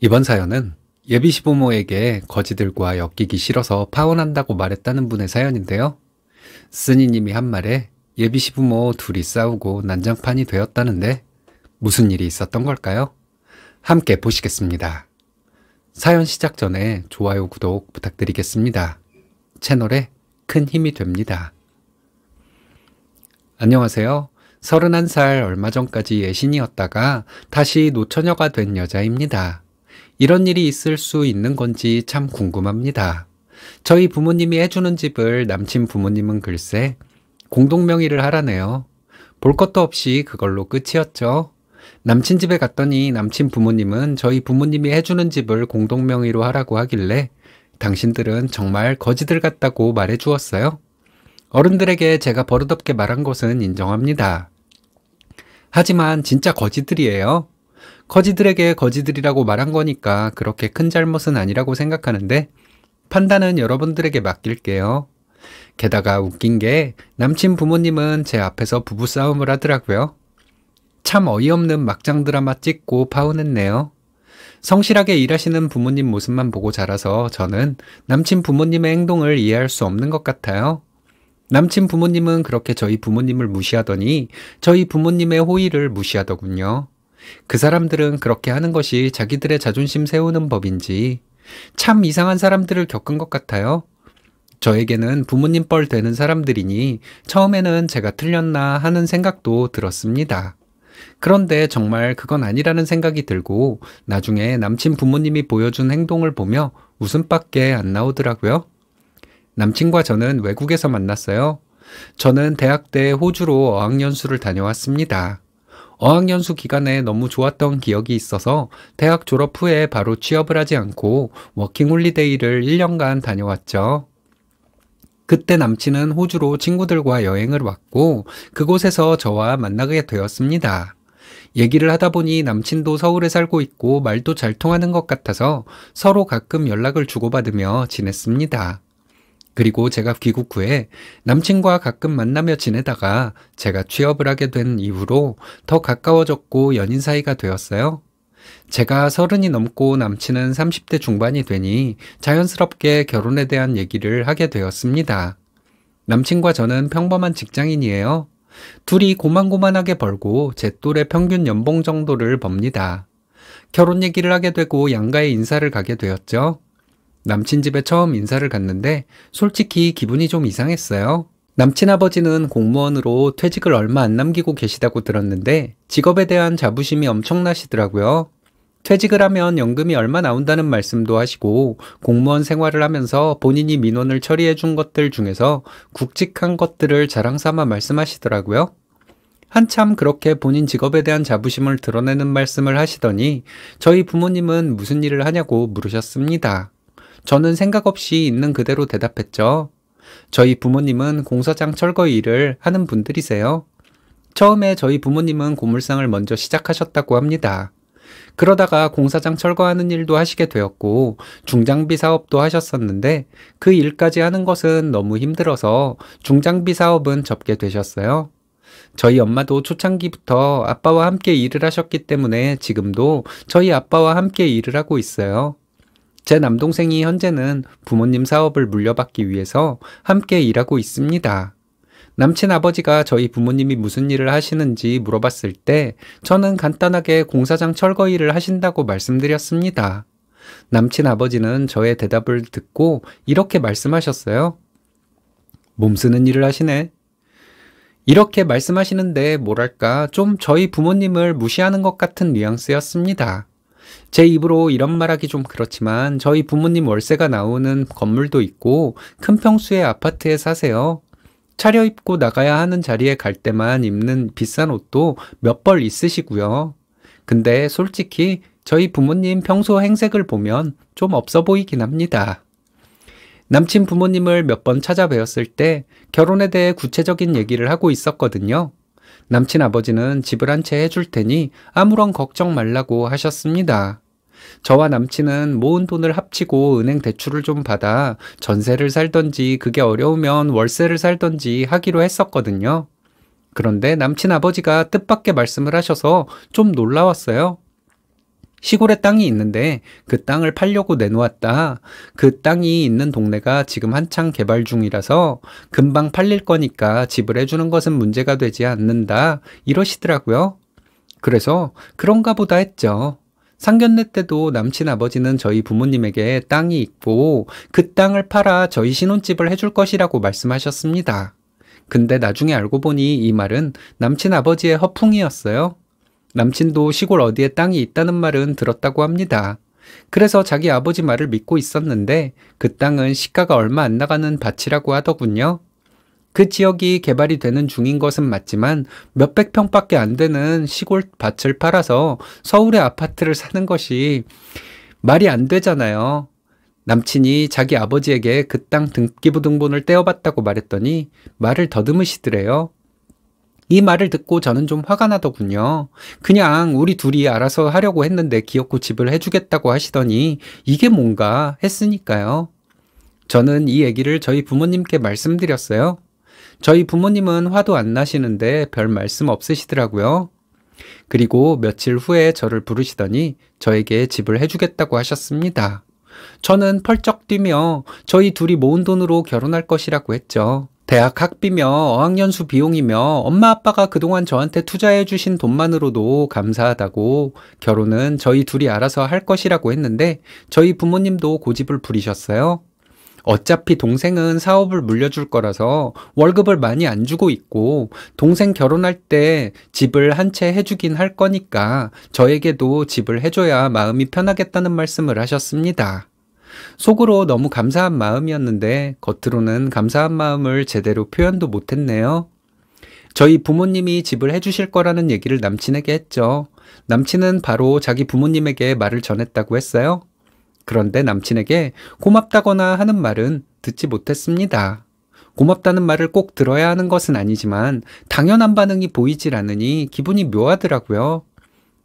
이번 사연은 예비 시부모에게 거지들과 엮이기 싫어서 파혼한다고 말했다는 분의 사연인데요. 스니님이 한 말에 예비 시부모 둘이 싸우고 난장판이 되었다는데 무슨 일이 있었던 걸까요? 함께 보시겠습니다. 사연 시작 전에 좋아요, 구독 부탁드리겠습니다. 채널에 큰 힘이 됩니다. 안녕하세요. 31살 얼마 전까지 예신이었다가 다시 노처녀가 된 여자입니다. 이런 일이 있을 수 있는 건지 참 궁금합니다. 저희 부모님이 해주는 집을 남친 부모님은 글쎄 공동명의를 하라네요. 볼 것도 없이 그걸로 끝이었죠. 남친 집에 갔더니 남친 부모님은 저희 부모님이 해주는 집을 공동명의로 하라고 하길래 당신들은 정말 거지들 같다고 말해 주었어요. 어른들에게 제가 버릇없게 말한 것은 인정합니다. 하지만 진짜 거지들이에요. 거지들에게 거지들이라고 말한 거니까 그렇게 큰 잘못은 아니라고 생각하는데 판단은 여러분들에게 맡길게요. 게다가 웃긴 게 남친 부모님은 제 앞에서 부부싸움을 하더라고요. 참 어이없는 막장 드라마 찍고 파혼했네요. 성실하게 일하시는 부모님 모습만 보고 자라서 저는 남친 부모님의 행동을 이해할 수 없는 것 같아요. 남친 부모님은 그렇게 저희 부모님을 무시하더니 저희 부모님의 호의를 무시하더군요. 그 사람들은 그렇게 하는 것이 자기들의 자존심 세우는 법인지 참 이상한 사람들을 겪은 것 같아요. 저에게는 부모님 뻘 되는 사람들이니 처음에는 제가 틀렸나 하는 생각도 들었습니다. 그런데 정말 그건 아니라는 생각이 들고 나중에 남친 부모님이 보여준 행동을 보며 웃음밖에 안 나오더라고요. 남친과 저는 외국에서 만났어요. 저는 대학 때 호주로 어학연수를 다녀왔습니다. 어학연수 기간에 너무 좋았던 기억이 있어서 대학 졸업 후에 바로 취업을 하지 않고 워킹홀리데이를 1년간 다녀왔죠. 그때 남친은 호주로 친구들과 여행을 왔고 그곳에서 저와 만나게 되었습니다. 얘기를 하다 보니 남친도 서울에 살고 있고 말도 잘 통하는 것 같아서 서로 가끔 연락을 주고받으며 지냈습니다. 그리고 제가 귀국 후에 남친과 가끔 만나며 지내다가 제가 취업을 하게 된 이후로 더 가까워졌고 연인 사이가 되었어요. 제가 서른이 넘고 남친은 30대 중반이 되니 자연스럽게 결혼에 대한 얘기를 하게 되었습니다. 남친과 저는 평범한 직장인이에요. 둘이 고만고만하게 벌고 제 또래 평균 연봉 정도를 법니다. 결혼 얘기를 하게 되고 양가에 인사를 가게 되었죠. 남친 집에 처음 인사를 갔는데 솔직히 기분이 좀 이상했어요. 남친 아버지는 공무원으로 퇴직을 얼마 안 남기고 계시다고 들었는데 직업에 대한 자부심이 엄청나시더라고요. 퇴직을 하면 연금이 얼마 나온다는 말씀도 하시고 공무원 생활을 하면서 본인이 민원을 처리해 준 것들 중에서 굵직한 것들을 자랑 삼아 말씀하시더라고요. 한참 그렇게 본인 직업에 대한 자부심을 드러내는 말씀을 하시더니 저희 부모님은 무슨 일을 하냐고 물으셨습니다. 저는 생각 없이 있는 그대로 대답했죠. 저희 부모님은 공사장 철거 일을 하는 분들이세요. 처음에 저희 부모님은 고물상을 먼저 시작하셨다고 합니다. 그러다가 공사장 철거하는 일도 하시게 되었고 중장비 사업도 하셨었는데 그 일까지 하는 것은 너무 힘들어서 중장비 사업은 접게 되셨어요. 저희 엄마도 초창기부터 아빠와 함께 일을 하셨기 때문에 지금도 저희 아빠와 함께 일을 하고 있어요. 제 남동생이 현재는 부모님 사업을 물려받기 위해서 함께 일하고 있습니다. 남친 아버지가 저희 부모님이 무슨 일을 하시는지 물어봤을 때 저는 간단하게 공사장 철거 일을 하신다고 말씀드렸습니다. 남친 아버지는 저의 대답을 듣고 이렇게 말씀하셨어요. 몸 쓰는 일을 하시네. 이렇게 말씀하시는데 뭐랄까 좀 저희 부모님을 무시하는 것 같은 뉘앙스였습니다. 제 입으로 이런 말하기 좀 그렇지만 저희 부모님 월세가 나오는 건물도 있고 큰 평수의 아파트에 사세요. 차려입고 나가야 하는 자리에 갈 때만 입는 비싼 옷도 몇 벌 있으시고요. 근데 솔직히 저희 부모님 평소 행색을 보면 좀 없어 보이긴 합니다. 남친 부모님을 몇 번 찾아뵈었을 때 결혼에 대해 구체적인 얘기를 하고 있었거든요. 남친 아버지는 집을 한 채 해줄 테니 아무런 걱정 말라고 하셨습니다. 저와 남친은 모은 돈을 합치고 은행 대출을 좀 받아 전세를 살던지 그게 어려우면 월세를 살던지 하기로 했었거든요. 그런데 남친 아버지가 뜻밖의 말씀을 하셔서 좀 놀라웠어요. 시골에 땅이 있는데 그 땅을 팔려고 내놓았다. 그 땅이 있는 동네가 지금 한창 개발 중이라서 금방 팔릴 거니까 집을 해주는 것은 문제가 되지 않는다. 이러시더라고요. 그래서 그런가 보다 했죠. 상견례 때도 남친 아버지는 저희 부모님에게 땅이 있고 그 땅을 팔아 저희 신혼집을 해줄 것이라고 말씀하셨습니다. 근데 나중에 알고 보니 이 말은 남친 아버지의 허풍이었어요. 남친도 시골 어디에 땅이 있다는 말은 들었다고 합니다. 그래서 자기 아버지 말을 믿고 있었는데 그 땅은 시가가 얼마 안 나가는 밭이라고 하더군요. 그 지역이 개발이 되는 중인 것은 맞지만 몇백 평밖에 안 되는 시골 밭을 팔아서 서울의 아파트를 사는 것이 말이 안 되잖아요. 남친이 자기 아버지에게 그 땅 등기부 등본을 떼어봤다고 말했더니 말을 더듬으시더래요. 이 말을 듣고 저는 좀 화가 나더군요. 그냥 우리 둘이 알아서 하려고 했는데 기어코 집을 해주겠다고 하시더니 이게 뭔가 했으니까요. 저는 이 얘기를 저희 부모님께 말씀드렸어요. 저희 부모님은 화도 안 나시는데 별 말씀 없으시더라고요. 그리고 며칠 후에 저를 부르시더니 저에게 집을 해주겠다고 하셨습니다. 저는 펄쩍 뛰며 저희 둘이 모은 돈으로 결혼할 것이라고 했죠. 대학 학비며 어학연수 비용이며 엄마 아빠가 그동안 저한테 투자해 주신 돈만으로도 감사하다고 결혼은 저희 둘이 알아서 할 것이라고 했는데 저희 부모님도 고집을 부리셨어요. 어차피 동생은 사업을 물려줄 거라서 월급을 많이 안 주고 있고 동생 결혼할 때 집을 한 채 해주긴 할 거니까 저에게도 집을 해줘야 마음이 편하겠다는 말씀을 하셨습니다. 속으로 너무 감사한 마음이었는데 겉으로는 감사한 마음을 제대로 표현도 못했네요. 저희 부모님이 집을 해주실 거라는 얘기를 남친에게 했죠. 남친은 바로 자기 부모님에게 말을 전했다고 했어요. 그런데 남친에게 고맙다거나 하는 말은 듣지 못했습니다. 고맙다는 말을 꼭 들어야 하는 것은 아니지만 당연한 반응이 보이질 않으니 기분이 묘하더라고요.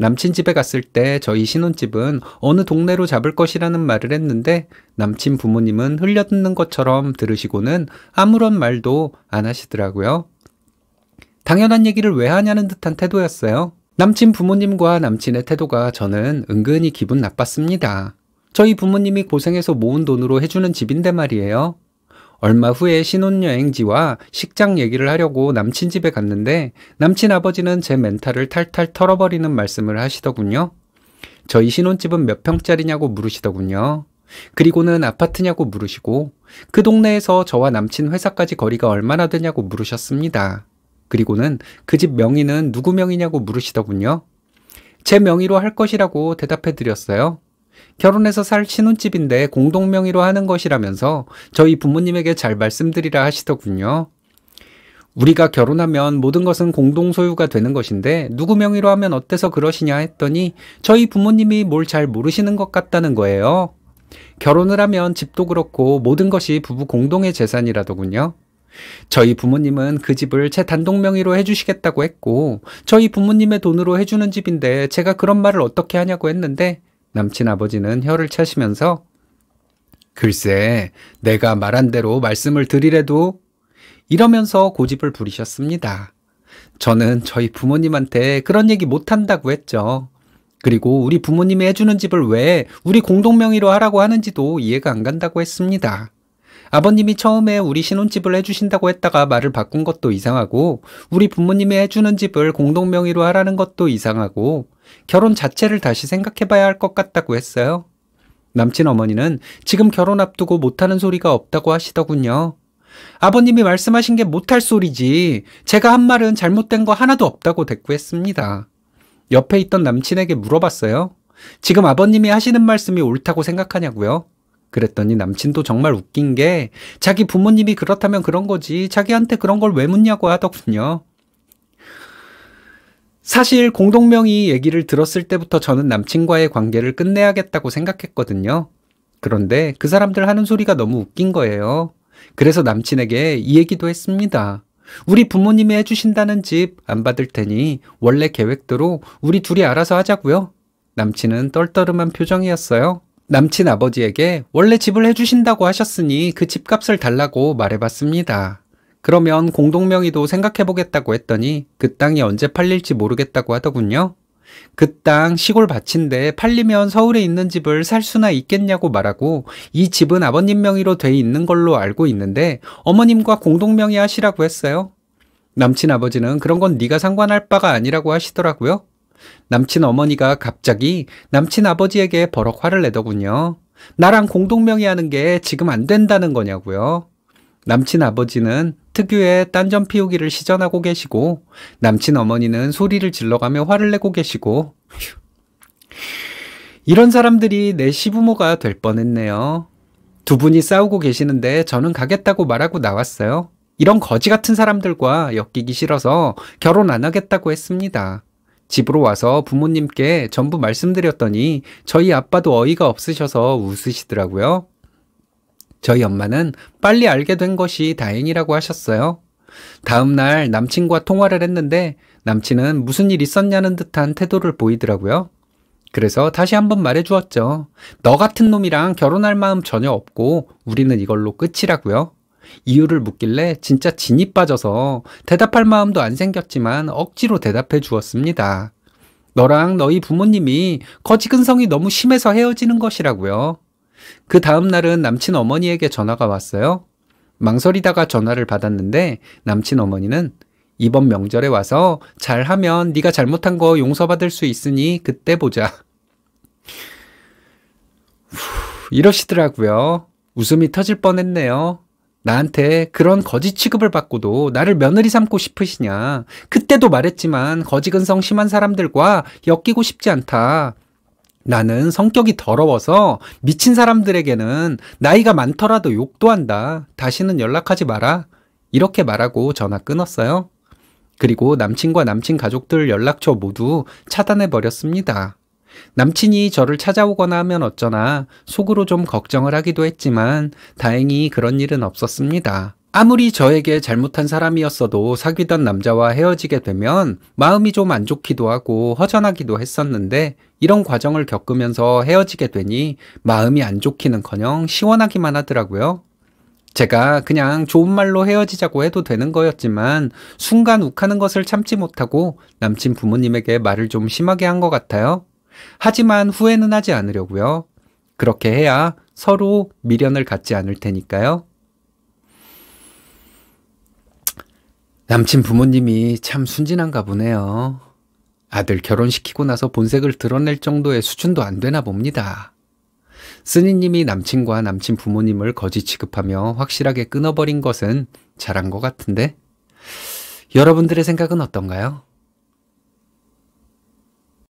남친 집에 갔을 때 저희 신혼집은 어느 동네로 잡을 것이라는 말을 했는데 남친 부모님은 흘려듣는 것처럼 들으시고는 아무런 말도 안 하시더라고요. 당연한 얘기를 왜 하냐는 듯한 태도였어요. 남친 부모님과 남친의 태도가 저는 은근히 기분 나빴습니다. 저희 부모님이 고생해서 모은 돈으로 해주는 집인데 말이에요. 얼마 후에 신혼여행지와 식장 얘기를 하려고 남친 집에 갔는데 남친 아버지는 제 멘탈을 탈탈 털어버리는 말씀을 하시더군요. 저희 신혼집은 몇 평짜리냐고 물으시더군요. 그리고는 아파트냐고 물으시고 그 동네에서 저와 남친 회사까지 거리가 얼마나 되냐고 물으셨습니다. 그리고는 그 집 명의는 누구 명의냐고 물으시더군요. 제 명의로 할 것이라고 대답해 드렸어요. 결혼해서 살 신혼집인데 공동명의로 하는 것이라면서 저희 부모님에게 잘 말씀드리라 하시더군요. 우리가 결혼하면 모든 것은 공동 소유가 되는 것인데 누구 명의로 하면 어때서 그러시냐 했더니 저희 부모님이 뭘 잘 모르시는 것 같다는 거예요. 결혼을 하면 집도 그렇고 모든 것이 부부 공동의 재산이라더군요. 저희 부모님은 그 집을 제 단독 명의로 해주시겠다고 했고 저희 부모님의 돈으로 해주는 집인데 제가 그런 말을 어떻게 하냐고 했는데 남친 아버지는 혀를 차시면서 글쎄, 내가 말한 대로 말씀을 드리래도 이러면서 고집을 부리셨습니다. 저는 저희 부모님한테 그런 얘기 못한다고 했죠. 그리고 우리 부모님이 해주는 집을 왜 우리 공동명의로 하라고 하는지도 이해가 안 간다고 했습니다. 아버님이 처음에 우리 신혼집을 해주신다고 했다가 말을 바꾼 것도 이상하고, 우리 부모님이 해주는 집을 공동명의로 하라는 것도 이상하고, 결혼 자체를 다시 생각해봐야 할 것 같다고 했어요. 남친 어머니는 지금 결혼 앞두고 못하는 소리가 없다고 하시더군요. 아버님이 말씀하신 게 못할 소리지. 제가 한 말은 잘못된 거 하나도 없다고 대꾸했습니다. 옆에 있던 남친에게 물어봤어요. 지금 아버님이 하시는 말씀이 옳다고 생각하냐고요? 그랬더니 남친도 정말 웃긴 게 자기 부모님이 그렇다면 그런 거지 자기한테 그런 걸 왜 묻냐고 하더군요. 사실 공동명의 얘기를 들었을 때부터 저는 남친과의 관계를 끝내야겠다고 생각했거든요. 그런데 그 사람들 하는 소리가 너무 웃긴 거예요. 그래서 남친에게 이 얘기도 했습니다. 우리 부모님이 해주신다는 집 안 받을 테니 원래 계획대로 우리 둘이 알아서 하자고요. 남친은 떨떠름한 표정이었어요. 남친 아버지에게 원래 집을 해주신다고 하셨으니 그 집값을 달라고 말해봤습니다. 그러면 공동명의도 생각해보겠다고 했더니 그 땅이 언제 팔릴지 모르겠다고 하더군요. 그 땅 시골 밭인데 팔리면 서울에 있는 집을 살 수나 있겠냐고 말하고 이 집은 아버님 명의로 돼 있는 걸로 알고 있는데 어머님과 공동명의 하시라고 했어요. 남친 아버지는 그런 건 네가 상관할 바가 아니라고 하시더라고요. 남친 어머니가 갑자기 남친 아버지에게 버럭 화를 내더군요. 나랑 공동명의 하는 게 지금 안 된다는 거냐고요. 남친 아버지는 특유의 딴점 피우기를 시전하고 계시고 남친 어머니는 소리를 질러가며 화를 내고 계시고 이런 사람들이 내 시부모가 될 뻔했네요. 두 분이 싸우고 계시는데 저는 가겠다고 말하고 나왔어요. 이런 거지 같은 사람들과 엮이기 싫어서 결혼 안 하겠다고 했습니다. 집으로 와서 부모님께 전부 말씀드렸더니 저희 아빠도 어이가 없으셔서 웃으시더라고요. 저희 엄마는 빨리 알게 된 것이 다행이라고 하셨어요. 다음날 남친과 통화를 했는데 남친은 무슨 일 있었냐는 듯한 태도를 보이더라고요. 그래서 다시 한번 말해 주었죠. 너 같은 놈이랑 결혼할 마음 전혀 없고 우리는 이걸로 끝이라고요. 이유를 묻길래 진짜 진이 빠져서 대답할 마음도 안 생겼지만 억지로 대답해 주었습니다. 너랑 너희 부모님이 거지근성이 너무 심해서 헤어지는 것이라고요. 그 다음 날은 남친 어머니에게 전화가 왔어요. 망설이다가 전화를 받았는데 남친 어머니는 이번 명절에 와서 잘하면 네가 잘못한 거 용서받을 수 있으니 그때 보자. 이러시더라고요. 웃음이 터질 뻔했네요. 나한테 그런 거지 취급을 받고도 나를 며느리 삼고 싶으시냐. 그때도 말했지만 거지근성 심한 사람들과 엮이고 싶지 않다. 나는 성격이 더러워서 미친 사람들에게는 나이가 많더라도 욕도 한다. 다시는 연락하지 마라. 이렇게 말하고 전화 끊었어요. 그리고 남친과 남친 가족들 연락처 모두 차단해버렸습니다. 남친이 저를 찾아오거나 하면 어쩌나 속으로 좀 걱정을 하기도 했지만 다행히 그런 일은 없었습니다. 아무리 저에게 잘못한 사람이었어도 사귀던 남자와 헤어지게 되면 마음이 좀 안 좋기도 하고 허전하기도 했었는데 이런 과정을 겪으면서 헤어지게 되니 마음이 안 좋기는커녕 시원하기만 하더라고요. 제가 그냥 좋은 말로 헤어지자고 해도 되는 거였지만 순간 욱하는 것을 참지 못하고 남친 부모님에게 말을 좀 심하게 한 것 같아요. 하지만 후회는 하지 않으려고요. 그렇게 해야 서로 미련을 갖지 않을 테니까요. 남친 부모님이 참 순진한가 보네요. 아들 결혼시키고 나서 본색을 드러낼 정도의 수준도 안 되나 봅니다. 스니님이 남친과 남친 부모님을 거지 취급하며 확실하게 끊어버린 것은 잘한 것 같은데? 여러분들의 생각은 어떤가요?